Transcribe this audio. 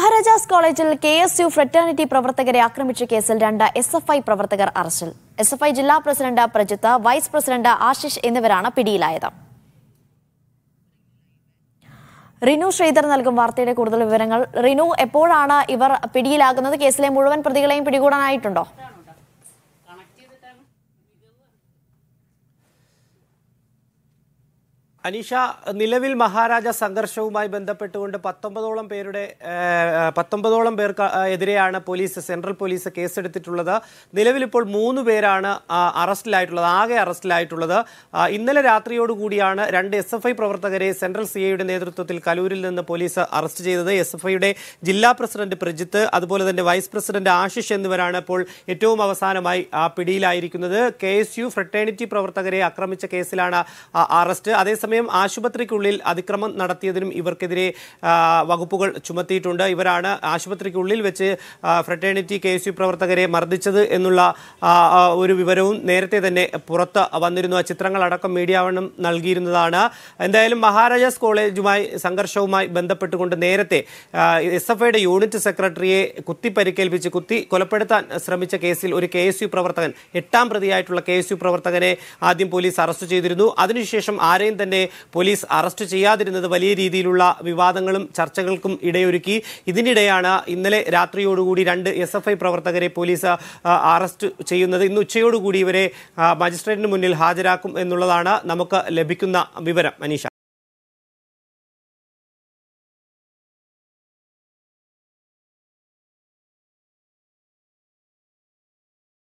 മഹാരാജാസ് കോളേജിൽ K S U fraternity പ്രവർത്തകരെ ആക്രമിച്ച കേസിൽ രണ്ട് എസ് എഫ് ഐ പ്രവർത്തകർ അറസ്റ്റിൽ എസ് എഫ് ഐ ജില്ലാ president Prajith vice president Ashish എന്നിവരാണ് പിടിയിലായത് റിനു ശ്രീധർ നൽകും വാർത്തയുടെ കൂടുതൽ വിവരങ്ങൾ റിനു എപ്പോഴാണ് ഇവർ പിടിയിലാകുന്നത് കേസിലെ മുഴുവൻ പ്രതികളെയും പിടികൂടാനായിട്ടുണ്ടോ അനീഷ നിലവിൽ മഹാരാജ സംഘർഷവുമായി ബന്ധപ്പെട്ടുകൊണ്ട് പത്തൊമ്പതോളം പേരുടെ പത്തൊമ്പതോളം പേർക്ക് എതിരെയാണ് പോലീസ് സെൻട്രൽ പോലീസ് കേസെടുത്തിട്ടുള്ളത് നിലവിൽ ഇപ്പോൾ മൂന്ന് പേരാണ് അറസ്റ്റിലായിട്ടുള്ളത് ആകെ അറസ്റ്റിലായിട്ടുള്ളത് ഇന്നലെ രാത്രിയോടുകൂടിയാണ് രണ്ട് എസ് എഫ് ഐ പ്രവർത്തകരെ സെൻട്രൽ സി ഐയുടെ നേതൃത്വത്തിൽ കലൂരിൽ നിന്ന് പോലീസ് അറസ്റ്റ് ചെയ്തത് എസ് എഫ് ഐയുടെ ജില്ലാ പ്രസിഡന്റ് പ്രജിത്ത് അതുപോലെ തന്നെ വൈസ് പ്രസിഡന്റ് ആശിഷ് എന്നിവരാണ് ഇപ്പോൾ ഏറ്റവും അവസാനമായി പിടിയിലായിരിക്കുന്നത് കെ എസ് യു ഫ്രട്ടേണിറ്റി പ്രവർത്തകരെ ആക്രമിച്ച കേസിലാണ് അറസ്റ്റ് അതേസമയം അതേസമയം ആശുപത്രിക്കുള്ളിൽ അതിക്രമം നടത്തിയതിനും ഇവർക്കെതിരെ വകുപ്പുകൾ ചുമത്തിയിട്ടുണ്ട് ഇവരാണ് ആശുപത്രിക്കുള്ളിൽ വെച്ച് ഫ്രട്ടേണിറ്റി കെ എസ് യു പ്രവർത്തകരെ മർദ്ദിച്ചത് എന്നുള്ള ഒരു വിവരവും നേരത്തെ തന്നെ പുറത്ത് വന്നിരുന്നു ആ ചിത്രങ്ങളടക്കം മീഡിയ വണ്ണം നൽകിയിരുന്നതാണ് എന്തായാലും മഹാരാജാസ് കോളേജുമായി സംഘർഷവുമായി ബന്ധപ്പെട്ടുകൊണ്ട് നേരത്തെ എസ് എഫ് ഐയുടെ യൂണിറ്റ് സെക്രട്ടറിയെ കുത്തി പരിക്കേൽപ്പിച്ച് കുത്തി കൊലപ്പെടുത്താൻ ശ്രമിച്ച കേസിൽ ഒരു കെ എസ് യു പ്രവർത്തകൻ എട്ടാം പ്രതിയായിട്ടുള്ള കെ എസ് യു പ്രവർത്തകനെ ആദ്യം പോലീസ് അറസ്റ്റ് ചെയ്തിരുന്നു അതിനുശേഷം ആരെയും തന്നെ അദ്ദേഹത്തെ പോലീസ് അറസ്റ്റ് ചെയ്യാതിരുന്നത് വലിയ രീതിയിലുള്ള വിവാദങ്ങളും ചർച്ചകൾക്കും ഇടയൊരുക്കി ഇതിനിടെയാണ് ഇന്നലെ രാത്രിയോടുകൂടി രണ്ട് എസ് എഫ് ഐ പ്രവർത്തകരെ പോലീസ് അറസ്റ്റ് ചെയ്യുന്നത് ഇന്ന് ഉച്ചയോടുകൂടി ഇവരെ മജിസ്ട്രേറ്റിന് മുന്നിൽ ഹാജരാക്കും എന്നുള്ളതാണ് നമുക്ക് ലഭിക്കുന്ന വിവരം അനീഷ